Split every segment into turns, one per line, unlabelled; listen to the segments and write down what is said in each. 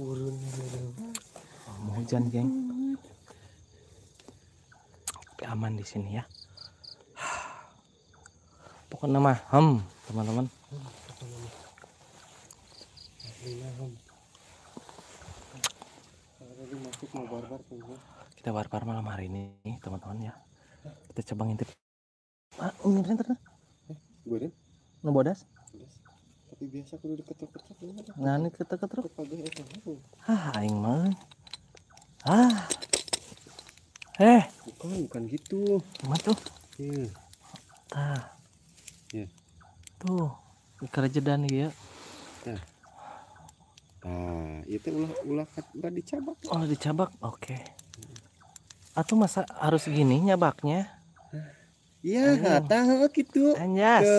turun oh, mau hujan geng Tapi aman di sini ya pokoknya mah hem teman-teman kita barbar malam hari ini teman-teman ya kita coba ngintip ah ngintip gue bodas tapi biasa kudu diketok-ketok ya, nah ini ketok-ketok ah aing mah ah eh bukan bukan gitu cuma tuh hmm. Iya. yeah. Iya. tuh kerja dan ya nah nah itu ulah ulah ulah dicabak oh dicabak oke okay. atau masa harus gini nyabaknya Iya, tahu gitu. Anjas. Ke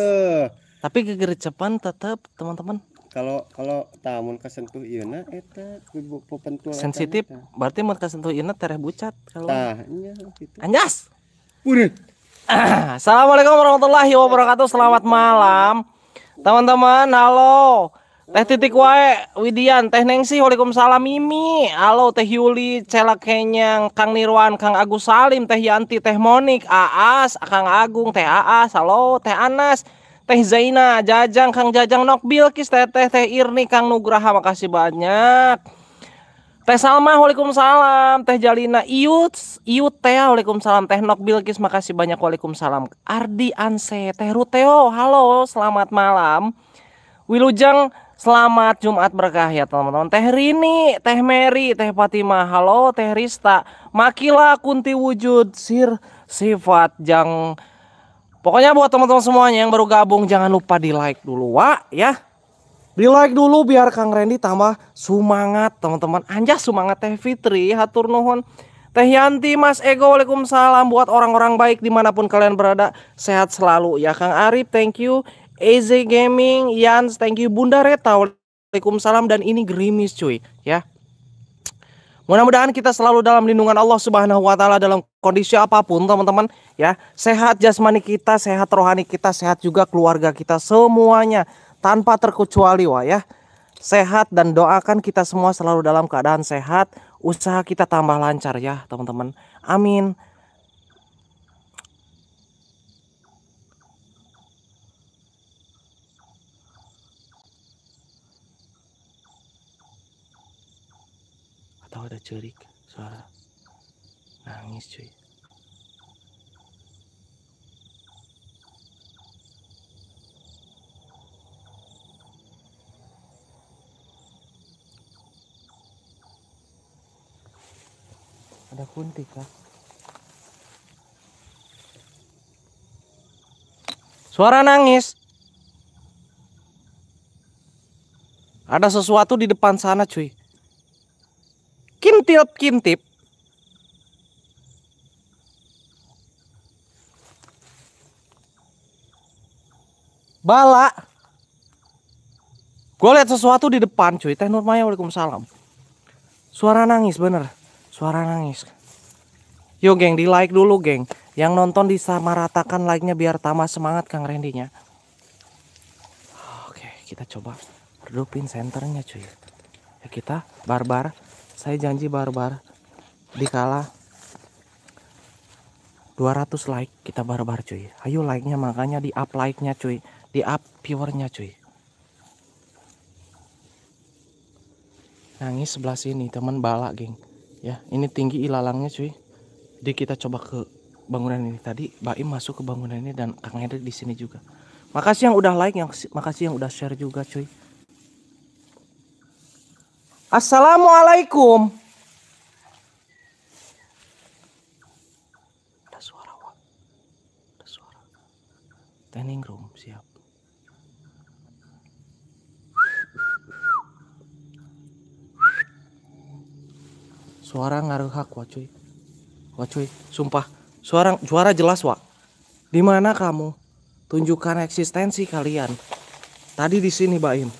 tapi kegerecepan tetap teman-teman kalau kalau tamun kesentuh Iuna itu pepentul sensitif berarti mau kesentuh Iuna tereh bucat kalau tah gitu. anjas Udah. Assalamualaikum warahmatullahi wabarakatuh selamat malam teman-teman halo teh titik wae Widian teh Nengsi Waalaikumsalam Mimi halo teh Yuli Celak Kenyang Kang Nirwan Kang Agus Salim teh Yanti teh Monik Aas Kang Agung teh Aas halo teh Anas Teh Zaina, Jajang, Kang Jajang, Nokbil, Kis, Teh Teh, Teh Irni, Kang Nugraha, makasih banyak. Teh Salma, Waalaikumsalam. Teh Jalina, Iyut, Iyut Teh, Waalaikumsalam. Teh Nok Bilkis, makasih banyak, Waalaikumsalam. Ardi Anse, Teh Ruteo, halo, selamat malam. Wilujang, selamat Jumat berkah ya teman-teman. Teh Rini, Teh Mary, Teh Fatima, halo, Teh Rista. Makila Kunti Wujud, Sir Sifat Jang Pokoknya buat teman-teman semuanya yang baru gabung jangan lupa di like dulu wa ya. Di like dulu biar Kang Randy tambah semangat teman-teman. Anjas semangat Teh Fitri, hatur nuhun. Teh Yanti, Mas Ego, Waalaikumsalam. Buat orang-orang baik dimanapun kalian berada, sehat selalu. Ya Kang Arif, thank you. EZ Gaming, Yans, thank you. Bunda Reta, Waalaikumsalam. Dan ini gerimis cuy, ya. Mudah-mudahan kita selalu dalam lindungan Allah Subhanahu wa taala dalam kondisi apapun, teman-teman, ya. Sehat jasmani kita, sehat rohani kita, sehat juga keluarga kita semuanya tanpa terkecuali, wah ya. Sehat dan doakan kita semua selalu dalam keadaan sehat, usaha kita tambah lancar ya, teman-teman. Amin. tahu ada cerik suara nangis cuy ada kunti kah? Suara nangis. Ada sesuatu di depan sana, cuy. Kintip kintip. Bala. Gue lihat sesuatu di depan cuy. Teh Nurmaya Waalaikumsalam. Suara nangis bener. Suara nangis. Yo geng di like dulu geng. Yang nonton disamaratakan like-nya biar tambah semangat Kang Rendinya. Oke kita coba redupin senternya cuy. Ya kita barbar saya janji barbar dikala 200 like kita barbar cuy ayo like nya makanya di up like nya cuy di up viewernya cuy nangis sebelah sini teman balak geng ya ini tinggi ilalangnya cuy jadi kita coba ke bangunan ini tadi Baim masuk ke bangunan ini dan Kang Hendrik di sini juga makasih yang udah like yang makasih yang udah share juga cuy Assalamualaikum. Ada suara, Wak. Ada suara. Training room, siap. Suara ngaruhak, Wak, cuy. Wak, cuy, sumpah. Suara, suara jelas, Wak. Di mana kamu? Tunjukkan eksistensi kalian. Tadi di sini, Baim.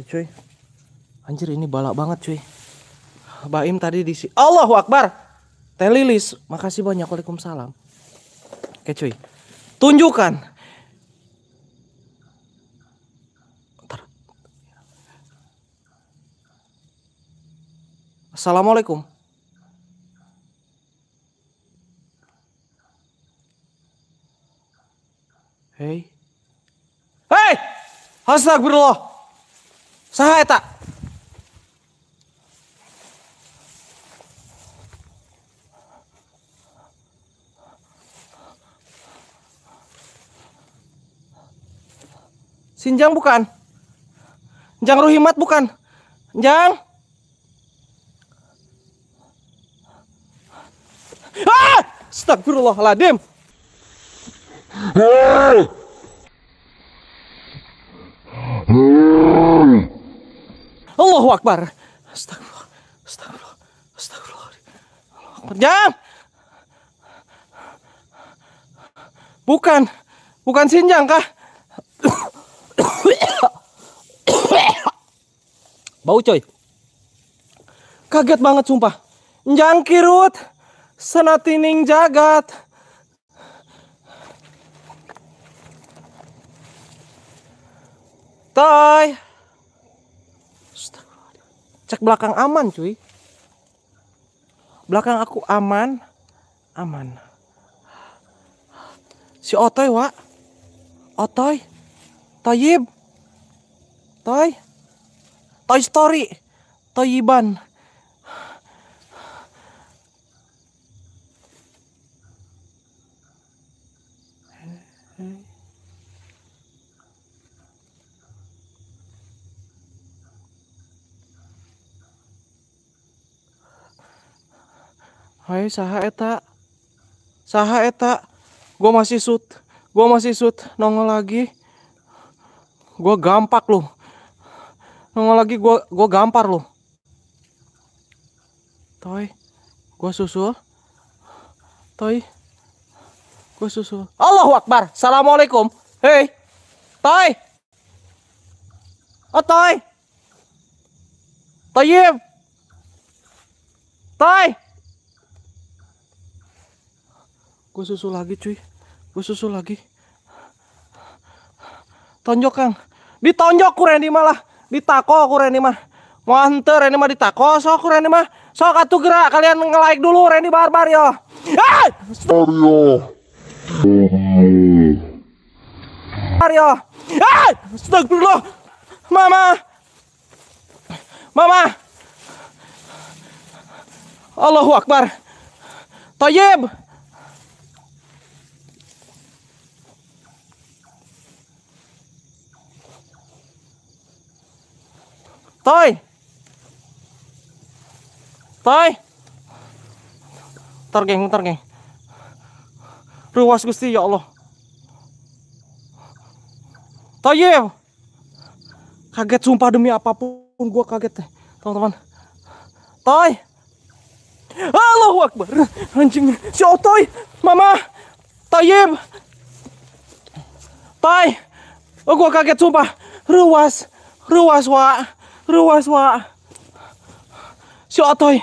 Ya, cuy. Anjir ini balak banget cuy. Baim tadi di sini. Allahu Akbar. Telilis, makasih banyak. Waalaikumsalam. Oke cuy. Tunjukkan. Bentar. Assalamualaikum. Hei. Hei! Astagfirullah. Saha eta? Sinjang bukan? Jang Ruhimat bukan? Jang? Ah! Astagfirullahaladzim. Allahu Akbar. Astagfirullah. Astagfirullah. Astagfirullah. Allahu Akbar. Jang! Bukan. Bukan Sinjang kah? Bau coy. Kaget banget sumpah. Njangkirut. Senatining jagat. Tai. Cek belakang aman cuy. Belakang aku aman. Aman. Si Otoy, wa, Otoy. Toyib. Toy. Toy Story, Toyiban. Hai saha eta saha eta gua masih sut, gue masih sut nongol lagi gue gampak loh nongol lagi gua gua gampar loh toy gua susul toy gua susul Allahu Akbar Assalamualaikum hei toy oh toy Toyib toy gua susul lagi cuy gua susul lagi tonjok kang ditonjok kurendi malah ditako aku Reni mah Monter Reni mah ditako sok Reni mah sok atuh gerak kalian nge-like dulu Reni Barbar yo. Mario. Mario. Astagfirullah. Mama. Mama. Allahu Akbar. Tayyib. Toi. Toi. Ntar geng, ntar geng. Ruas Gusti ya Allah. Toy. Kaget sumpah demi apapun gua kaget deh. Teman-teman. Toi. Allahu Akbar. Anjing. Si Otoy. Mama. Tayyib Tay, Oh, gua kaget sumpah. Ruas. Ruas, Wak ruas wa si otoy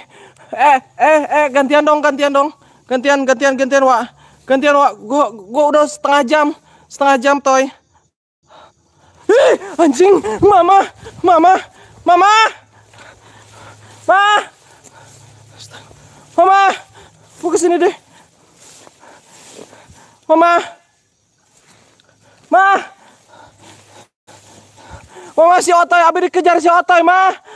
eh eh eh gantian dong gantian dong gantian gantian gantian wa gantian wa gua gua udah setengah jam setengah jam toy Ih, anjing mama mama mama ma mama mau sini deh mama ma Wah, si Otoy, abis dikejar si Otoy mah.